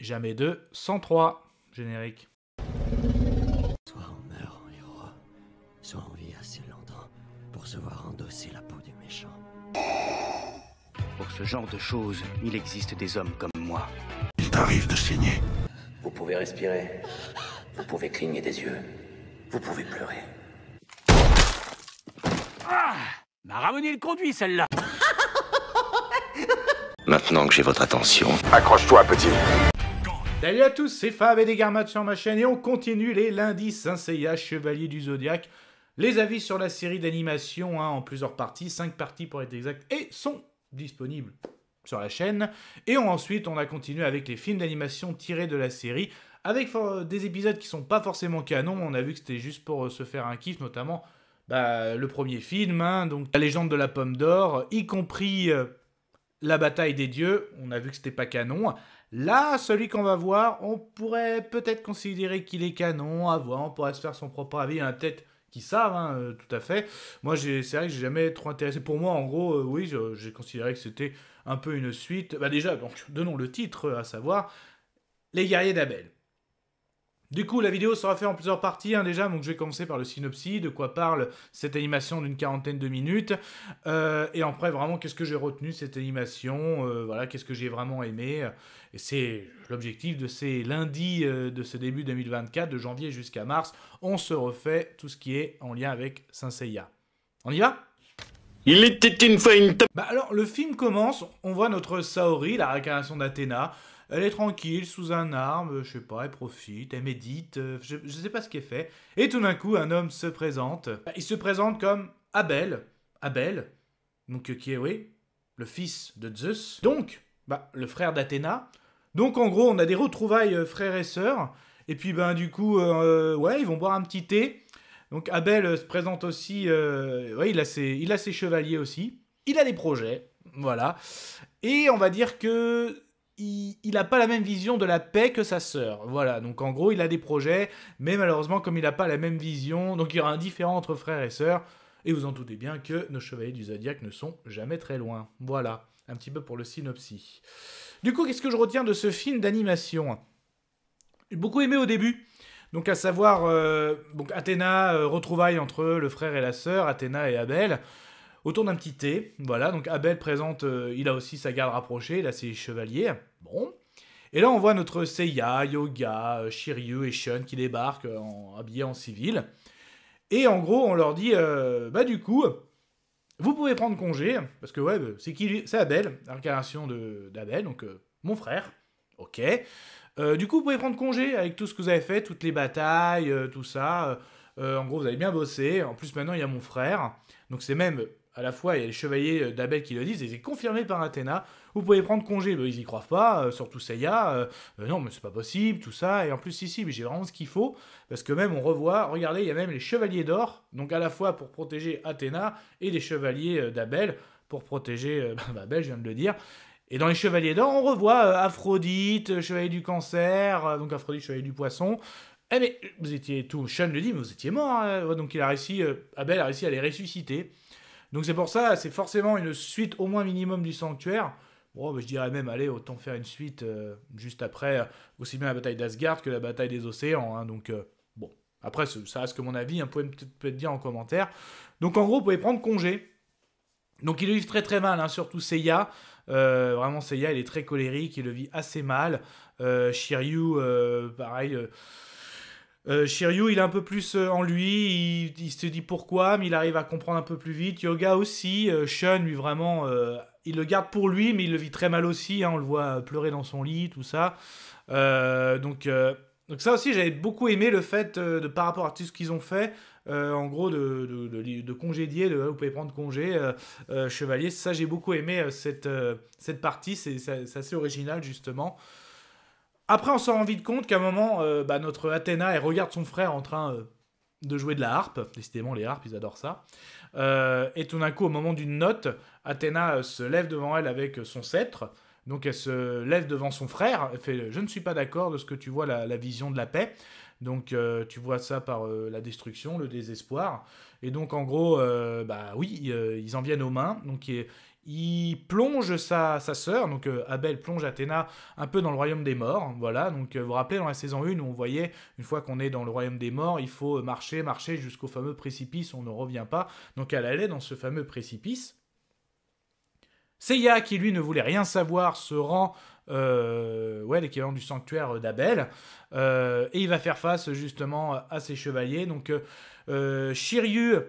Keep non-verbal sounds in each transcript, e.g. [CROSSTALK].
Jamais deux, trois. Générique. Soit on meurt en héros, soit on vit assez longtemps pour se voir endosser la peau du méchant. Pour ce genre de choses, il existe des hommes comme moi. Il t'arrive de saigner. Vous pouvez respirer. Vous pouvez cligner des yeux. Vous pouvez pleurer. Ah M'a ramené le conduit, celle-là [LAUGHS] Maintenant que j'ai votre attention... Accroche-toi, petit Salut à tous, c'est Fab et des Garmates sur ma chaîne et on continue les lundis Saint Seiya, Chevalier du Zodiaque. Les avis sur la série d'animation hein, en plusieurs parties, 5 parties pour être exact, et sont disponibles sur la chaîne. Et ensuite, on a continué avec les films d'animation tirés de la série, avec des épisodes qui sont pas forcément canons. On a vu que c'était juste pour euh, se faire un kiff, notamment bah, le premier film, hein, donc La légende de la pomme d'or, y compris euh, la bataille des dieux, on a vu que c'était pas canon. Là, celui qu'on va voir, on pourrait peut-être considérer qu'il est canon, à voir, on pourrait se faire son propre avis, Un tête qui savent, hein, euh, tout à fait. Moi, c'est vrai que j'ai jamais trop intéressé. Pour moi, en gros, euh, oui, j'ai considéré que c'était un peu une suite. Bah déjà, donc, donnons le titre, euh, à savoir Les guerriers d'Abel. Du coup, la vidéo sera faite en plusieurs parties hein, déjà, donc je vais commencer par le synopsis, de quoi parle cette animation d'une quarantaine de minutes, euh, et après vraiment qu'est-ce que j'ai retenu cette animation, euh, voilà, qu'est-ce que j'ai vraiment aimé, et c'est l'objectif de ces lundis euh, de ce début 2024, de janvier jusqu'à mars, on se refait tout ce qui est en lien avec Saint On y va il était une fois une... Bah alors, le film commence, on voit notre Saori, la réincarnation d'Athéna, elle est tranquille, sous un arbre, je sais pas, elle profite, elle médite, euh, je, sais pas ce qu'elle fait. Et tout d'un coup, un homme se présente. Bah, il se présente comme Abel. Abel, donc euh, qui est, oui, le fils de Zeus. Donc, bah, le frère d'Athéna. Donc en gros, on a des retrouvailles euh, frères et sœurs. Et puis, ben, du coup, ouais, ils vont boire un petit thé. Donc Abel se présente aussi, ouais, il a, il a ses chevaliers aussi. Il a des projets, voilà. Et on va dire que il n'a pas la même vision de la paix que sa sœur. Voilà, donc en gros, il a des projets, mais malheureusement, comme il n'a pas la même vision, donc il y aura un différent entre frère et sœur, Et vous en doutez bien que nos chevaliers du zodiaque ne sont jamais très loin. Voilà, un petit peu pour le synopsis. Du coup, qu'est-ce que je retiens de ce film d'animation J'ai beaucoup aimé au début. Donc à savoir, euh, donc Athéna, euh, retrouvaille entre le frère et la sœur, Athéna et Abel autour d'un petit thé. Voilà, donc Abel présente, euh, il a aussi sa garde rapprochée, là ses chevaliers, Bon. Et là on voit notre Seiya, Yoga, euh, Shiryu et Shun qui débarquent euh, en, habillés en civil. Et en gros on leur dit, bah du coup, vous pouvez prendre congé, parce que ouais, c'est qui C'est Abel, l'incarnation d'Abel, donc mon frère. Ok. du coup vous pouvez prendre congé avec tout ce que vous avez fait, toutes les batailles, tout ça. en gros vous avez bien bossé, en plus maintenant il y a mon frère. Donc c'est même à la fois, il y a les chevaliers euh, d'Abel qui le disent, et c'est confirmé par Athéna, vous pouvez prendre congé. mais ils y croient pas, euh, surtout Seiya, euh, non, mais c'est pas possible, tout ça. Et en plus, ici si, mais j'ai vraiment ce qu'il faut, parce que même on revoit, regardez, il y a même les chevaliers d'or, donc à la fois pour protéger Athéna et les chevaliers d'Abel pour protéger [LAUGHS] ben, Abel, je viens de le dire. Et dans les chevaliers d'or, on revoit Aphrodite, chevalier du cancer, donc Aphrodite, chevalier du poisson, eh mais vous étiez tout, Sean le dit, mais vous étiez mort. Hein, donc il a réussi, Abel a réussi à les ressusciter. Donc c'est pour ça, c'est forcément une suite au moins minimum du sanctuaire. Oh, bon, bah, je dirais même, allez, autant faire une suite euh, juste après, euh, aussi bien la bataille d'Asgard que la bataille des océans. Hein. donc euh, bon, après, ça reste que mon avis, un vous pouvez peut-être dire en commentaire. Donc en gros, vous pouvez prendre congé. Donc il le très très mal, hein, surtout Seiya. vraiment, Seiya, il est très colérique, il le vit assez mal. Shiryu, pareil, euh, Shiryu, il est un peu plus euh, en lui, il, se dit pourquoi, mais il arrive à comprendre un peu plus vite. Yoga aussi, euh, Shun, lui, vraiment, il le garde pour lui, mais il le vit très mal aussi. Hein. on le voit pleurer dans son lit, tout ça. donc, donc, ça aussi, j'avais beaucoup aimé le fait, de par rapport à tout ce qu'ils ont fait, en gros, de, congédier, vous pouvez prendre congé, chevalier. Ça, j'ai beaucoup aimé cette, cette partie, c'est assez original, justement. Après, on s'en rend vite compte qu'à un moment, euh, bah, notre Athéna, elle regarde son frère en train euh, de jouer de la harpe. Décidément, les harpes, ils adorent ça. Euh, et tout d'un coup, au moment d'une note, Athéna se lève devant elle avec son sceptre. Donc, elle se lève devant son frère. Elle fait Je ne suis pas d'accord de ce que tu vois, la, vision de la paix. Donc, tu vois ça par la destruction, le désespoir. Et donc, en gros, bah oui, ils en viennent aux mains. Donc, il plonge sa, sa sœur, donc euh, Abel plonge Athéna un peu dans le royaume des morts, voilà, donc euh, vous vous rappelez dans la saison 1 où on voyait, une fois qu'on est dans le royaume des morts, il faut marcher, marcher jusqu'au fameux précipice, on ne revient pas, donc elle allait dans ce fameux précipice. Seiya, qui lui ne voulait rien savoir, se rend euh, ouais, l'équivalent du sanctuaire d'Abel. et il va faire face justement à ses chevaliers. Donc euh, Shiryu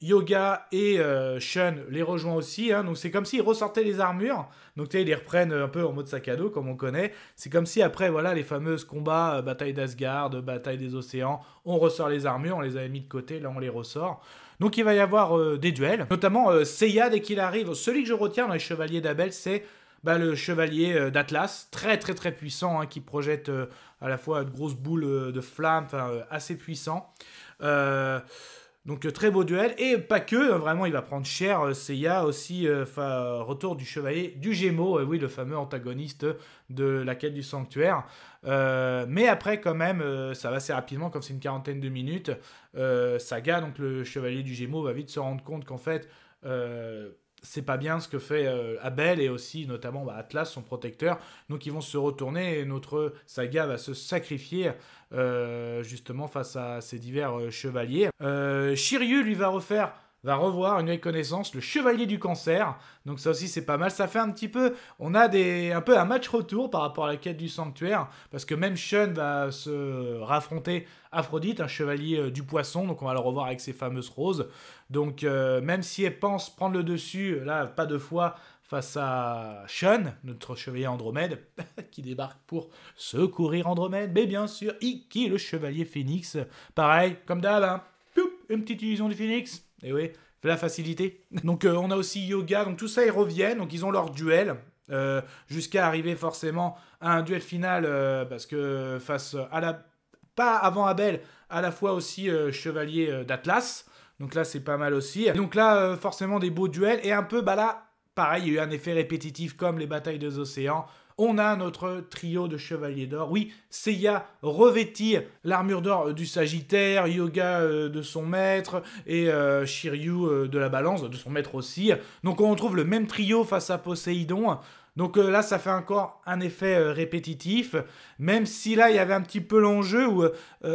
Yoga et euh, Shun les rejoint aussi. Hein. donc c'est comme s'ils ressortaient les armures. Donc tu sais, ils les reprennent euh, un peu en mode sac à dos comme on connaît. C'est comme si après voilà les fameuses combats, euh, bataille d'Asgard, bataille des océans, on ressort les armures, on les avait mis de côté, là on les ressort. Donc il va y avoir des duels, notamment Seiya dès qu'il arrive. Celui que je retiens dans les Chevaliers d'Abel, c'est bah, le chevalier d'Atlas, très très très puissant, hein, qui projette à la fois de grosses boules de flammes, assez puissant. Euh, donc euh, très beau duel, et pas que, hein, vraiment il va prendre cher, euh, Seiya aussi, euh, retour du chevalier du Gémeaux, oui le fameux antagoniste de la quête du sanctuaire. mais après quand même, ça va assez rapidement, comme c'est une quarantaine de minutes, Saga, donc le chevalier du Gémeaux, va vite se rendre compte qu'en fait c'est pas bien ce que fait euh, Abel et aussi notamment bah, Atlas, son protecteur. Donc ils vont se retourner et notre saga va se sacrifier euh, justement face à ces divers euh, chevaliers. Shiryu lui va refaire va revoir une nouvelle connaissance, le Chevalier du Cancer. Donc ça aussi c'est pas mal, ça fait un petit peu, on a des, un peu un match retour par rapport à la quête du sanctuaire, parce que même Shun va se raffronter Aphrodite, un chevalier euh, du poisson, donc on va le revoir avec ses fameuses roses. Donc euh, même si elle pense prendre le dessus, là pas de fois, face à Sean, notre chevalier Andromède, [LAUGHS] qui débarque pour secourir Andromède, mais bien sûr, Iki, le chevalier Phénix. Pareil, comme d'hab, hein. une petite illusion du Phoenix. Et eh oui, la facilité. Donc euh, on a aussi Yoga, donc tout ça ils reviennent, donc ils ont leur duel. Euh, jusqu'à arriver forcément à un duel final euh, parce que face à la pas avant Abel à la fois aussi chevalier d'Atlas donc là c'est pas mal aussi donc là forcément des beaux duels et un peu bah là Pareil, il y a eu un effet répétitif comme les batailles des océans. On a notre trio de chevaliers d'or. Oui, Seiya revêtit l'armure d'or euh, du Sagittaire, Yoga euh, de son maître et euh, Shiryu de la Balance, de son maître aussi. Donc on retrouve le même trio face à Poséidon. Donc euh, là, ça fait encore un effet euh, répétitif, même si là, il y avait un petit peu l'enjeu où euh,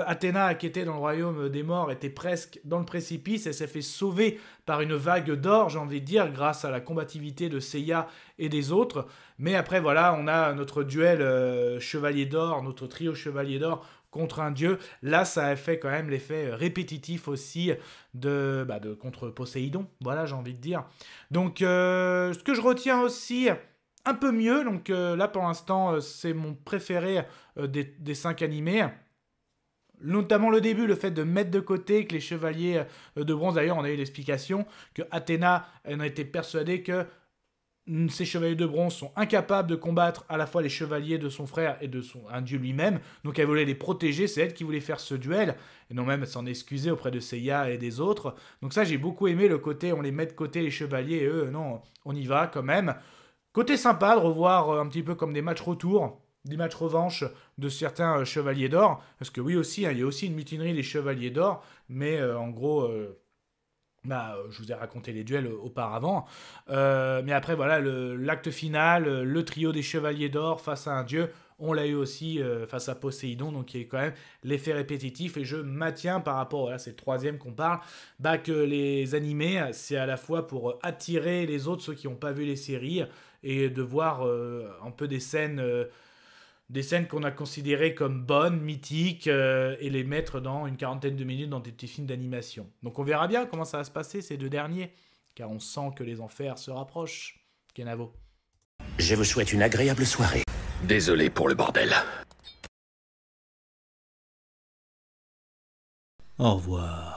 Athéna, qui était dans le royaume des morts, était presque dans le précipice et s'est fait sauver par une vague d'or, j'ai envie de dire, grâce à la combativité de Seiya et des autres. Mais après, voilà, on a notre duel chevalier d'or, notre trio chevalier d'or contre un dieu. Là, ça a fait quand même l'effet répétitif aussi de, bah, de contre Poséidon, voilà, j'ai envie de dire. Donc, ce que je retiens aussi un peu mieux. Donc euh, là, pour l'instant, euh, c'est mon préféré euh, des, cinq animés. Notamment le début, le fait de mettre de côté que les chevaliers de bronze, d'ailleurs, on a eu l'explication que Athéna elle a été persuadée que ces chevaliers de bronze sont incapables de combattre à la fois les chevaliers de son frère et de son un dieu lui-même, donc elle voulait les protéger, c'est elle qui voulait faire ce duel, et non même s'en excuser auprès de Seiya et des autres. Donc ça j'ai beaucoup aimé le côté on les met de côté les chevaliers et eux non on y va quand même. Côté sympa de revoir euh, un petit peu comme des matchs retour, des matchs revanche de certains euh, chevaliers d'or. Parce que oui aussi, hein, il y a aussi une mutinerie des chevaliers d'or, mais euh, en gros... bah, je vous ai raconté les duels auparavant. mais après, voilà, l'acte final, le trio des chevaliers d'or face à un dieu, on l'a eu aussi face à Poséidon, donc il y a quand même l'effet répétitif. Et je maintiens par rapport, à c'est le troisième qu'on parle, bah, que les animés, c'est à la fois pour attirer les autres, ceux qui n'ont pas vu les séries, et de voir euh, un peu des scènes euh, des scènes qu'on a considérées comme bonnes, mythiques, euh, et les mettre dans une quarantaine de minutes dans des petits films d'animation. Donc on verra bien comment ça va se passer ces deux derniers, car on sent que les enfers se rapprochent. Kenavo. Je vous souhaite une agréable soirée. Désolé pour le bordel. Au revoir.